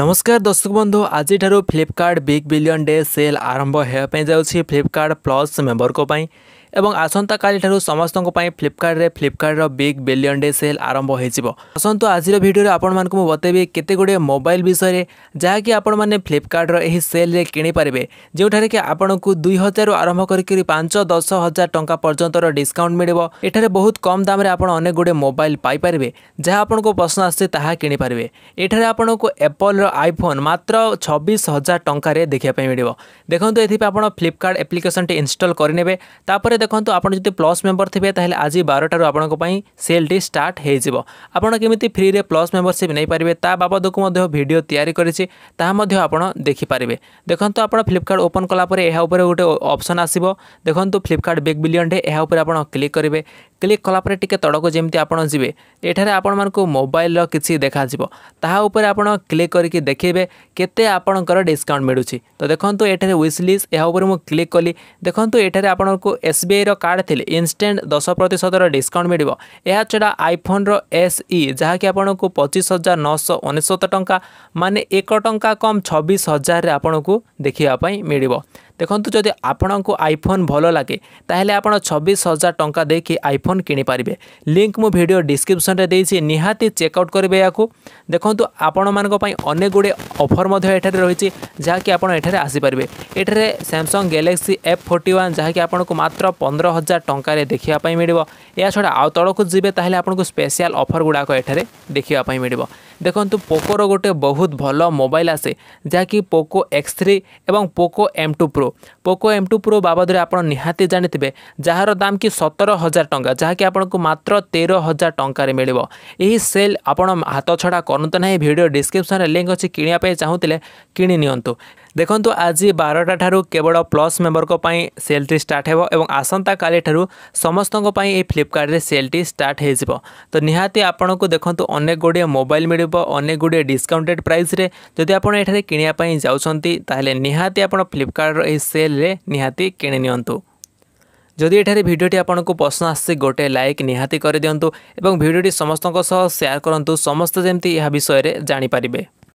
ନମସ୍କାର ଦର୍ଶକ ବନ୍ଧୁ ଆଜିଠାରୁ Flipkart big billion day sale ଆରମ୍ଭ ହେବା ପାଇଁ ଯାଉଛି ଫ୍ଲିପକାର୍ଟ ପ୍ଲସ୍ ମେମ୍ବରଙ୍କ ପାଇଁ ଏବଂ ଆସନ୍ତାକାଲିଠାରୁ ସମସ୍ତଙ୍କ ପାଇଁ ଫ୍ଲିପକାର୍ଟରେ ଫ୍ଲିପକାର୍ଟର ବିଗ୍ ବିଲିୟନ୍ ଡେ ସେଲ୍ ଆରମ୍ଭ ହୋଇଯିବ ଆସନ୍ତୁ ଆଜିର ଭିଡ଼ିଓରେ ଆପଣମାନଙ୍କୁ ମୁଁ ବତେଇବି କେତେ ଗୁଡ଼ିଏ ମୋବାଇଲ ବିଷୟରେ ଯାହାକି ଆପଣମାନେ ଫ୍ଲିପକାର୍ଟର ଏହି ସେଲ୍ରେ କିଣିପାରିବେ ଯେଉଁଠାରେ କି ଆପଣଙ୍କୁ ଦୁଇ ହଜାରରୁ ଆରମ୍ଭ କରିକି ପାଞ୍ଚ ଦଶ ହଜାର ଟଙ୍କା ପର୍ଯ୍ୟନ୍ତର ଡିସ୍କାଉଣ୍ଟ ମିଳିବ ଏଠାରେ ବହୁତ କମ୍ ଦାମରେ ଆପଣ ଅନେକ ଗୁଡ଼ିଏ ମୋବାଇଲ ପାଇପାରିବେ ଯାହା ଆପଣଙ୍କୁ ପସନ୍ଦ ଆସୁଛି ତାହା କିଣିପାରିବେ ଏଠାରେ ଆପଣଙ୍କୁ ଆପଲ୍ର ଆଇଫୋନ୍ ମାତ୍ର ଛବିଶ ହଜାର ଟଙ୍କାରେ ଦେଖିବା ପାଇଁ ମିଳିବ ଦେଖନ୍ତୁ ଏଥିପାଇଁ ଆପଣ ଫ୍ଲିପକାର୍ଟ ଆପ୍ଲିକେସନଟି ଇନଷ୍ଟଲ୍ କରିନେବେ ତାପରେ দেখুন আপনার যদি প্লস মেম্বর থাকবে তাহলে আজ বারোটার আপনার সেলটি স্টার্ট হয়ে যাব আপনার কমিটি ফ্রিরে প্লস মেম্বরশিপ নেইপারে তা বাবদকু ভিডিও তৈরি করেছি তাহা আপনার দেখিপারে দেখুন আপনার ফ্লিপকার্ট ওপন কলাপরে এর গোটে অপসন আসব দেখুন ফ্লিপকার্ট বিগ বিলিয়ন ডে এর আপনার ক্লিক করবে ক্লিক কলাপরে টিকি তড়ক যেমি আপনার যাবে এখানে আপনার মোবাইলর কিছু দেখা যাব তাহা উপরে আপনার ক্লিক করি দেখবে কেতে আপনার ডিসকাউন্ট মিলুছি তো দেখুন এখানে উইশ লিস্ট এর উপরে মু ক্লিক কলি দেখুন এখানে আপনার এসবি ଏସ୍ବିଆଇର କାର୍ଡ଼ ଥିଲେ ଇନଷ୍ଟେଣ୍ଟ ଦଶ ପ୍ରତିଶତର ଡିସ୍କାଉଣ୍ଟ ମିଳିବ ଏହାଛଡ଼ା ଆଇଫୋନ୍ର ଏସ୍ ଇ ଯାହାକି ଆପଣଙ୍କୁ ପଚିଶ ହଜାର ନଅଶହ ଅନେଶ୍ୱତ ଟଙ୍କା ମାନେ ଏକ ଟଙ୍କା କମ୍ ଛବିଶ ହଜାରରେ ଆପଣଙ୍କୁ ଦେଖିବା ପାଇଁ ମିଳିବ ଦେଖନ୍ତୁ ଯଦି ଆପଣଙ୍କୁ ଆଇଫୋନ୍ ଭଲ ଲାଗେ ତାହେଲେ ଆପଣ ଛବିଶ ହଜାର ଟଙ୍କା ଦେଇକି ଆଇଫୋନ୍ କିଣିପାରିବେ ଲିଙ୍କ୍ ମୁଁ ଭିଡ଼ିଓ ଡିସ୍କ୍ରିପ୍ସନ୍ରେ ଦେଇଛି ନିହାତି ଚେକ୍ଆଉଟ୍ କରିବେ ଏହାକୁ ଦେଖନ୍ତୁ ଆପଣମାନଙ୍କ ପାଇଁ ଅନେକ ଗୁଡ଼ିଏ ଅଫର୍ ମଧ୍ୟ ଏଠାରେ ରହିଛି ଯାହାକି ଆପଣ ଏଠାରେ ଆସିପାରିବେ ଏଠାରେ Samsung Galaxy F forty one ଯାହାକି ଆପଣଙ୍କୁ ମାତ୍ର ପନ୍ଦର ହଜାର ଟଙ୍କାରେ ଦେଖିବା ପାଇଁ ମିଳିବ ଏହାଛଡ଼ା ଆଉ ତଳକୁ ଯିବେ ତାହେଲେ ଆପଣଙ୍କୁ ସ୍ପେଶିଆଲ୍ ଅଫର୍ ଗୁଡ଼ାକ ଏଠାରେ ଦେଖିବା ପାଇଁ ମିଳିବ ଦେଖନ୍ତୁ ପୋକୋର ଗୋଟେ ବହୁତ ଭଲ ମୋବାଇଲ୍ ଆସେ ଯାହାକି ପୋକୋ ଏକ୍ସ ଥ୍ରୀ ଏବଂ Poco M two pro Poco M two pro ବାବଦରେ ଆପଣ ନିହାତି ଜାଣିଥିବେ ଯାହାର ଦାମ୍ କି ସତର ହଜାର ଟଙ୍କା ଯାହାକି ଆପଣଙ୍କୁ ମାତ୍ର ତେର ହଜାର ଟଙ୍କାରେ ମିଳିବ ଏହି ସେଲ୍ ଆପଣ ହାତଛଡ଼ା କରନ୍ତୁ ନାହିଁ ଭିଡ଼ିଓ ଡିସ୍କ୍ରିପ୍ସନ୍ରେ ଲିଙ୍କ୍ ଅଛି କିଣିବା ପାଇଁ ଚାହୁଁଥିଲେ କିଣି ନିଅନ୍ତୁ ଦେଖନ୍ତୁ ଆଜି ବାରଟା ଠାରୁ କେବଳ ପ୍ଲସ୍ ମେମ୍ବରଙ୍କ ପାଇଁ ସେଲ୍ଟି ଷ୍ଟାର୍ଟ ହେବ ଏବଂ ଆସନ୍ତାକାଲି ଠାରୁ ସମସ୍ତଙ୍କ ପାଇଁ ଏହି ଫ୍ଲିପକାର୍ଟରେ ସେଲ୍ଟି ଷ୍ଟାର୍ଟ ହୋଇଯିବ ତ ନିହାତି ଆପଣଙ୍କୁ ଦେଖନ୍ତୁ ଅନେକ ଗୁଡ଼ିଏ ମୋବାଇଲ ମିଳିବ ଅନେକ ଗୁଡ଼ିଏ ଡିସ୍କାଉଣ୍ଟେଡ଼ ପ୍ରାଇସ୍ରେ ଯଦି ଆପଣ ଏଠାରେ କିଣିବା ପାଇଁ ଯାଉଛନ୍ତି ତାହେଲେ ନିହାତି ଆପଣ ଫ୍ଲିପକାର୍ଟର ଏହି ସେଲ୍ରେ ନିହାତି କିଣି ନିଅନ୍ତୁ ଯଦି ଏଠାରେ ଭିଡ଼ିଓଟି ଆପଣଙ୍କୁ ପସନ୍ଦ ଆସିଛି ଗୋଟେ ଲାଇକ୍ ନିହାତି କରିଦିଅନ୍ତୁ ଏବଂ ଭିଡ଼ିଓଟି ସମସ୍ତଙ୍କ ସହ ସେୟାର କରନ୍ତୁ ସମସ୍ତେ ଯେମିତି ଏହା ବିଷୟରେ ଜାଣିପାରିବେ